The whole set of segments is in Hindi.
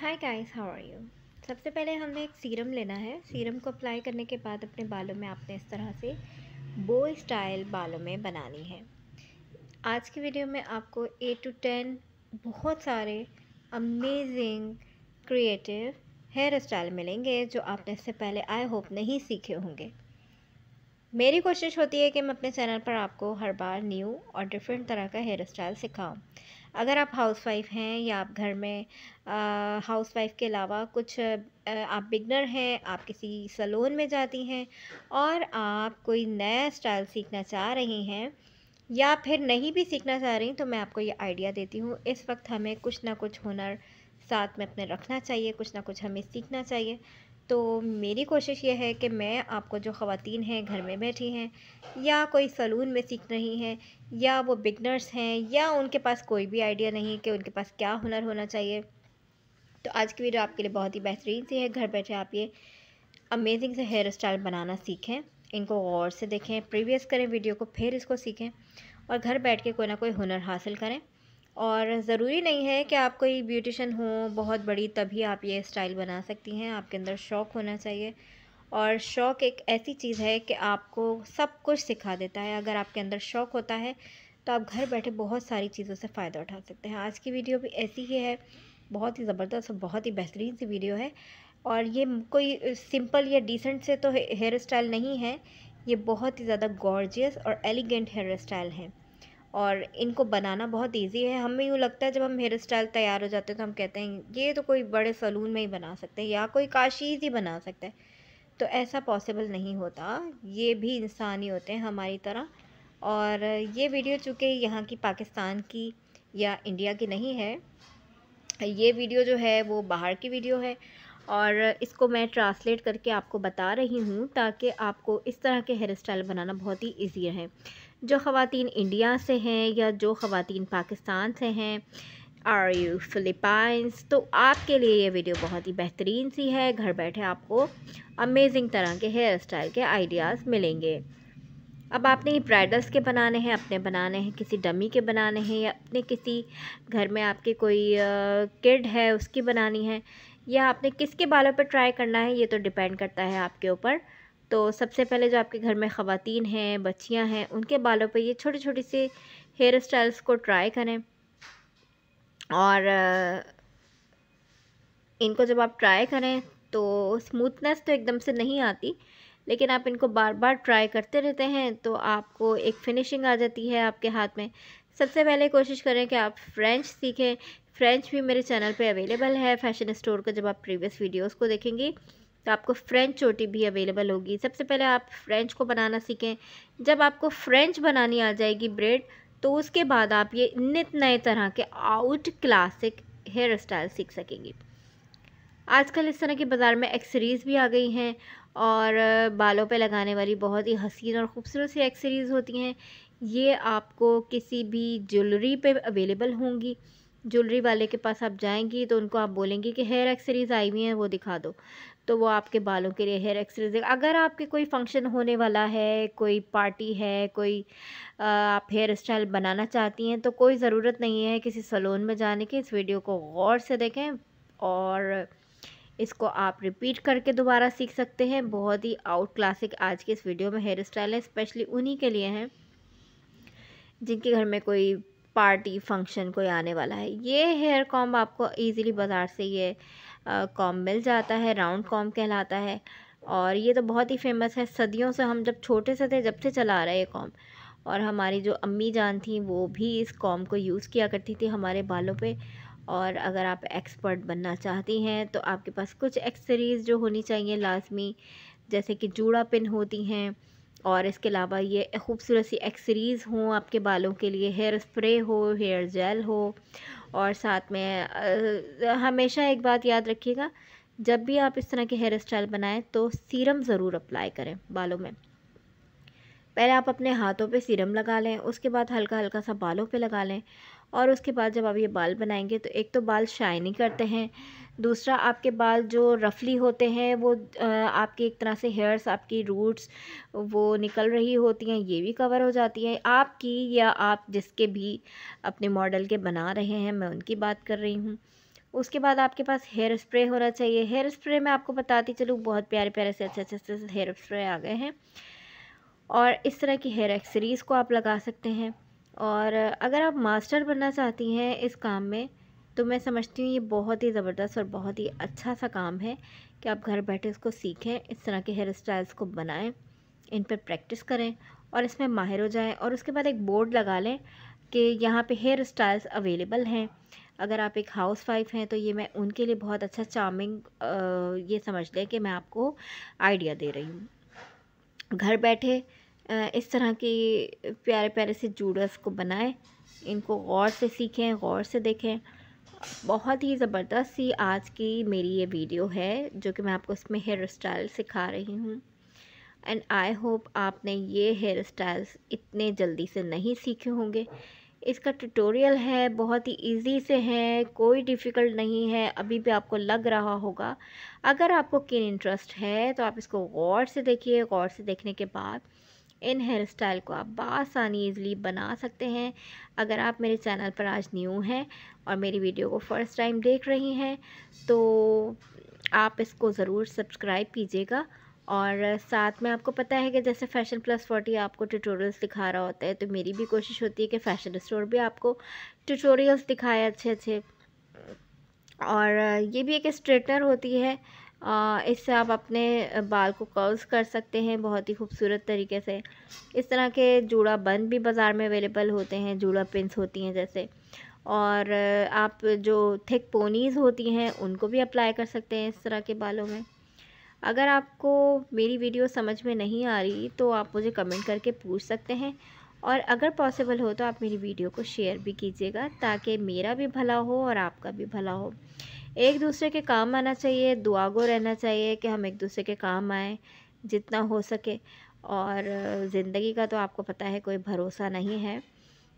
hi guys how are you सबसे पहले हमने एक सीरम लेना है सीरम को अप्लाई करने के बाद अपने बालों में आपने इस तरह से बो स्टाइल बालों में बनानी है आज की वीडियो में आपको ए टू टेन बहुत सारे अमेजिंग क्रिएटिव हेयर स्टाइल मिलेंगे जो आपने इससे पहले आई होप नहीं सीखे होंगे मेरी कोशिश होती है कि मैं अपने चैनल पर आपको हर बार न्यू और डिफरेंट तरह का हेयर स्टाइल सिखाऊँ अगर आप हाउसवाइफ हैं या आप घर में हाउसवाइफ के अलावा कुछ आ, आप बिगनर हैं आप किसी सलोन में जाती हैं और आप कोई नया स्टाइल सीखना चाह रही हैं या फिर नहीं भी सीखना चाह रही तो मैं आपको ये आइडिया देती हूँ इस वक्त हमें कुछ ना कुछ हुनर साथ में अपने रखना चाहिए कुछ ना कुछ हमें सीखना चाहिए तो मेरी कोशिश ये है कि मैं आपको जो ख़वान हैं घर में बैठी हैं या कोई सलून में सीख रही हैं या वो बिगनर्स हैं या उनके पास कोई भी आइडिया नहीं कि उनके पास क्या हुनर होना चाहिए तो आज की वीडियो आपके लिए बहुत ही बेहतरीन सी है घर बैठे आप ये अमेजिंग से हेयर स्टाइल बनाना सीखें इनको गौर से देखें प्रीवियस करें वीडियो को फिर इसको सीखें और घर बैठ के कोई ना कोई हुनर हासिल करें और ज़रूरी नहीं है कि आप कोई ब्यूटिशन हो बहुत बड़ी तभी आप ये स्टाइल बना सकती हैं आपके अंदर शौक़ होना चाहिए और शौक़ एक ऐसी चीज़ है कि आपको सब कुछ सिखा देता है अगर आपके अंदर शौक़ होता है तो आप घर बैठे बहुत सारी चीज़ों से फ़ायदा उठा सकते हैं आज की वीडियो भी ऐसी ही है बहुत ही ज़बरदस्त और बहुत ही बेहतरीन सी वीडियो है और ये कोई सिंपल या डिसेंट से तो हेयर स्टाइल नहीं है ये बहुत ही ज़्यादा गॉर्जियस और एलिगेंट हेयर स्टाइल है और इनको बनाना बहुत इजी है हमें यूँ लगता है जब हम हेयर स्टाइल तैयार हो जाते हैं तो हम कहते हैं ये तो कोई बड़े सलून में ही बना सकते हैं या कोई काशीज ही बना सकता है तो ऐसा पॉसिबल नहीं होता ये भी इंसान ही होते हैं हमारी तरह और ये वीडियो चूँकि यहाँ की पाकिस्तान की या इंडिया की नहीं है ये वीडियो जो है वो बाहर की वीडियो है और इसको मैं ट्रांसलेट करके आपको बता रही हूँ ताकि आपको इस तरह के हेयर स्टाइल बनाना बहुत ही ईजी है जो ख़वान इंडिया से हैं या जो ख़वान पाकिस्तान से हैं आर यू फ़िलिपाइंस तो आपके लिए ये वीडियो बहुत ही बेहतरीन सी है घर बैठे आपको अमेजिंग तरह के हेयर स्टाइल के आइडियाज़ मिलेंगे अब आपने ब्राइडल्स के बनाने हैं अपने बनाने हैं किसी डमी के बनाने हैं या अपने किसी घर में आपके कोई किड है उसकी बनानी है या आपने किसके बालों पर ट्राई करना है ये तो डिपेंड करता है आपके ऊपर तो सबसे पहले जो आपके घर में ख़वान हैं बच्चियाँ हैं उनके बालों पर ये छोटी छोटी सी हेयर स्टाइल्स को ट्राई करें और इनको जब आप ट्राई करें तो स्मूथनेस तो एकदम से नहीं आती लेकिन आप इनको बार बार ट्राई करते रहते हैं तो आपको एक फिनिशिंग आ जाती है आपके हाथ में सबसे पहले कोशिश करें कि आप फ्रेंच सीखें फ्रेंच भी मेरे चैनल पे अवेलेबल है फैशन स्टोर का जब आप प्रीवियस वीडियोस को देखेंगी तो आपको फ्रेंच चोटी भी अवेलेबल होगी सबसे पहले आप फ्रेंच को बनाना सीखें जब आपको फ्रेंच बनानी आ जाएगी ब्रेड तो उसके बाद आप ये नित नए तरह के आउट क्लासिक हेयर स्टाइल सीख सकेंगी आजकल इस तरह के बाज़ार में एक्सरीज़ भी आ गई हैं और बालों पे लगाने वाली बहुत ही हसीन और ख़ूबसूरत सी एक्सरीज़ होती हैं ये आपको किसी भी ज्वेलरी पे अवेलेबल होंगी ज्वेलरी वाले के पास आप जाएंगी तो उनको आप बोलेंगी कि हेयर एक्सरीज़ आई हुई हैं वो दिखा दो तो वो आपके बालों के लिए हेयर एक्सेसरीज अगर आपके कोई फंक्शन होने वाला है कोई पार्टी है कोई आप हेयर स्टाइल बनाना चाहती हैं तो कोई ज़रूरत नहीं है किसी सलोन में जाने की इस वीडियो को गौर से देखें और इसको आप रिपीट करके दोबारा सीख सकते हैं बहुत ही आउट क्लासिक आज के इस वीडियो में हेयर स्टाइल है स्पेशली उन्हीं के लिए हैं जिनके घर में कोई पार्टी फंक्शन कोई आने वाला है ये हेयर कॉम्ब आपको इजीली बाज़ार से ये कॉम मिल जाता है राउंड कॉम कहलाता है और ये तो बहुत ही फेमस है सदियों से हम जब छोटे से थे जब से चला रहा है ये कॉम और हमारी जो अम्मी जान थी वो भी इस कॉम को यूज़ किया करती थी हमारे बालों पे और अगर आप एक्सपर्ट बनना चाहती हैं तो आपके पास कुछ एक्सेसरीज़ जो होनी चाहिए लाजमी जैसे कि जूड़ा पिन होती हैं और इसके अलावा ये खूबसूरत सी एक्सरीज़ हों आपके बालों के लिए हेयर स्प्रे हो हेयर जेल हो और साथ में आ, हमेशा एक बात याद रखिएगा जब भी आप इस तरह के हेयर स्टाइल बनाएं तो सीरम ज़रूर अप्लाई करें बालों में पहले आप अपने हाथों पे सीरम लगा लें उसके बाद हल्का हल्का सा बालों पे लगा लें और उसके बाद जब आप ये बाल बनाएंगे तो एक तो बाल शाइनी करते हैं दूसरा आपके बाल जो रफली होते हैं वो आपके एक तरह से हेयर्स आपकी रूट्स वो निकल रही होती हैं ये भी कवर हो जाती हैं आपकी या आप जिसके भी अपने मॉडल के बना रहे हैं मैं उनकी बात कर रही हूँ उसके बाद आपके पास हेयर स्प्रे होना चाहिए हेयर स्प्रे मैं आपको बताती चलूँ बहुत प्यारे प्यारे से अच्छे अच्छे से हेयर स्प्रे आ गए हैं और इस तरह की हेयर एक्सरीज़ को आप लगा सकते हैं और अगर आप मास्टर बनना चाहती हैं इस काम में तो मैं समझती हूँ ये बहुत ही ज़बरदस्त और बहुत ही अच्छा सा काम है कि आप घर बैठे इसको सीखें इस तरह के हेयर स्टाइल्स को बनाएं इन पर प्रैक्टिस करें और इसमें माहिर हो जाएं और उसके बाद एक बोर्ड लगा लें कि यहाँ पे हेयर स्टाइल्स अवेलेबल हैं अगर आप एक हाउस वाइफ हैं तो ये मैं उनके लिए बहुत अच्छा चार्मिंग ये समझ लें कि मैं आपको आइडिया दे रही हूँ घर बैठे इस तरह के प्यारे प्यारे से जूडर्स को बनाएं इनको गौर से सीखें गौर से देखें बहुत ही ज़बरदस्त सी आज की मेरी ये वीडियो है जो कि मैं आपको इसमें हेयर स्टाइल सिखा रही हूँ एंड आई होप आपने ये हेयर स्टाइल्स इतने जल्दी से नहीं सीखे होंगे इसका ट्यूटोरियल है बहुत ही इजी से है कोई डिफ़िकल्ट नहीं है अभी भी आपको लग रहा होगा अगर आपको किन इंटरेस्ट है तो आप इसको गौर से देखिए गौर से देखने के बाद इन हेयर स्टाइल को आप बसानी ईज़िली बना सकते हैं अगर आप मेरे चैनल पर आज न्यू हैं और मेरी वीडियो को फ़र्स्ट टाइम देख रही हैं तो आप इसको ज़रूर सब्सक्राइब कीजिएगा और साथ में आपको पता है कि जैसे फ़ैशन प्लस फोर्टी आपको ट्यूटोरियल्स दिखा रहा होता है तो मेरी भी कोशिश होती है कि फ़ैशन स्टोर भी आपको ट्यूटोरियल्स दिखाए अच्छे अच्छे और ये भी एक स्ट्रेटनर होती है इससे आप अपने बाल को कर्ल्स कर सकते हैं बहुत ही खूबसूरत तरीके से इस तरह के जूड़ा बंद भी बाज़ार में अवेलेबल होते हैं जूड़ा पिंस होती हैं जैसे और आप जो थिक पोनीज़ होती हैं उनको भी अप्लाई कर सकते हैं इस तरह के बालों में अगर आपको मेरी वीडियो समझ में नहीं आ रही तो आप मुझे कमेंट करके पूछ सकते हैं और अगर पॉसिबल हो तो आप मेरी वीडियो को शेयर भी कीजिएगा ताकि मेरा भी भला हो और आपका भी भला हो एक दूसरे के काम आना चाहिए दुआगो रहना चाहिए कि हम एक दूसरे के काम आए जितना हो सके और ज़िंदगी का तो आपको पता है कोई भरोसा नहीं है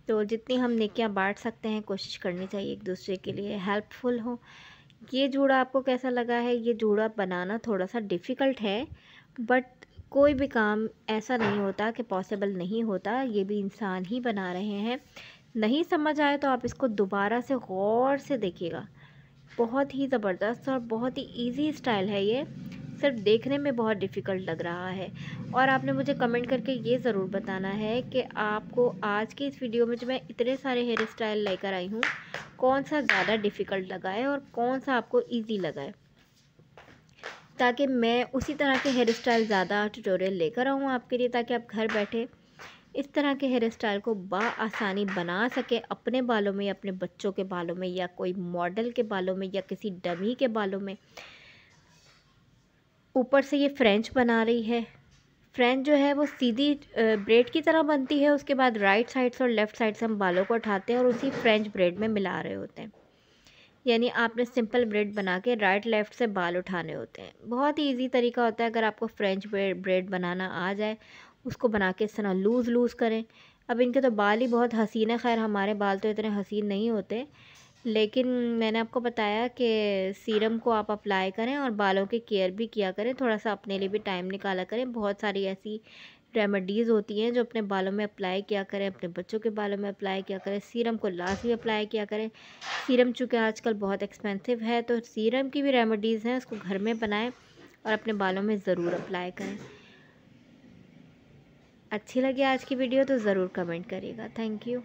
तो जितनी हम निकियाँ बांट सकते हैं कोशिश करनी चाहिए एक दूसरे के लिए हेल्पफुल हो ये जूड़ा आपको कैसा लगा है ये जूड़ा बनाना थोड़ा सा डिफ़िकल्ट है बट कोई भी काम ऐसा नहीं होता कि पॉसिबल नहीं होता ये भी इंसान ही बना रहे हैं नहीं समझ आए तो आप इसको दोबारा से गौर से देखिएगा बहुत ही ज़बरदस्त और बहुत ही ईजी स्टाइल है ये सिर्फ देखने में बहुत डिफ़िकल्ट लग रहा है और आपने मुझे कमेंट करके ये ज़रूर बताना है कि आपको आज की इस वीडियो में जो मैं इतने सारे हेयर स्टाइल लेकर आई हूँ कौन सा ज़्यादा डिफ़िकल्ट लगा है और कौन सा आपको ईजी लगा है ताकि मैं उसी तरह के हेयर स्टाइल ज़्यादा ट्यूटोरियल लेकर आऊँ आपके लिए ताकि आप घर बैठे इस तरह के हेयर स्टाइल को आसानी बना सके अपने बालों में अपने बच्चों के बालों में या कोई मॉडल के बालों में या किसी डमी के बालों में ऊपर से ये फ्रेंच बना रही है फ्रेंच जो है वो सीधी ब्रेड की तरह बनती है उसके बाद राइट साइड से और लेफ़्ट साइड से हम बालों को उठाते हैं और उसी फ्रेंच ब्रेड में मिला रहे होते हैं यानी आपने सिंपल ब्रेड बना के राइट लेफ़्ट से बाल उठाने होते हैं बहुत ही ईजी तरीका होता है अगर आपको फ्रेंच ब्रेड बनाना आ जाए उसको बना के इस तरह लूज़ लूज़ करें अब इनके तो बाल ही बहुत हसीन है खैर हमारे बाल तो इतने हसीन नहीं होते लेकिन मैंने आपको बताया कि सीरम को आप अप्लाई करें और बालों की केयर भी किया करें थोड़ा सा अपने लिए भी टाइम निकाला करें बहुत सारी ऐसी रेमेडीज़ होती हैं जो अपने बालों में अप्लाई किया करें अपने बच्चों के बालों में अप्लाई किया करें सीरम को लाजमी अप्लाई किया करें सीरम चूँकि आजकल बहुत एक्सपेंसिव है तो सीरम की भी रेमेडीज़ हैं उसको घर में बनाएं और अपने बालों में ज़रूर अप्लाई करें अच्छी लगी आज की वीडियो तो ज़रूर कमेंट करिएगा थैंक यू